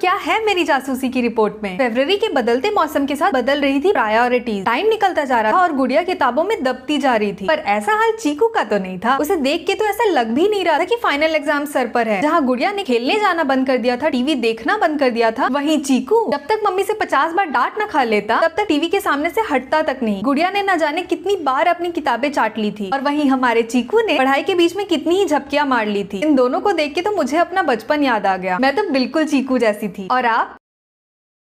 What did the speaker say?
क्या है मेरी जासूसी की रिपोर्ट में फेबर के बदलते मौसम के साथ बदल रही थी प्रायोरिटीज टाइम निकलता जा रहा था और गुड़िया किताबों में दबती जा रही थी पर ऐसा हाल चीकू का तो नहीं था उसे देख के तो ऐसा लग भी नहीं रहा था कि फाइनल एग्जाम सर पर है जहाँ गुड़िया ने खेलने जाना बंद कर दिया था टीवी देखना बंद कर दिया था वही चीकू जब तक मम्मी से पचास बार डांट न खा लेता तब तक टीवी के सामने से हटता तक नहीं गुड़िया ने न जाने कितनी बार अपनी किताबें चाट ली थी और वही हमारे चीकू ने पढ़ाई के बीच में कितनी ही झपकिया मार ली थी इन दोनों को देख के तो मुझे अपना बचपन याद आ गया मैं तो बिल्कुल चीकू जैसी थी और आप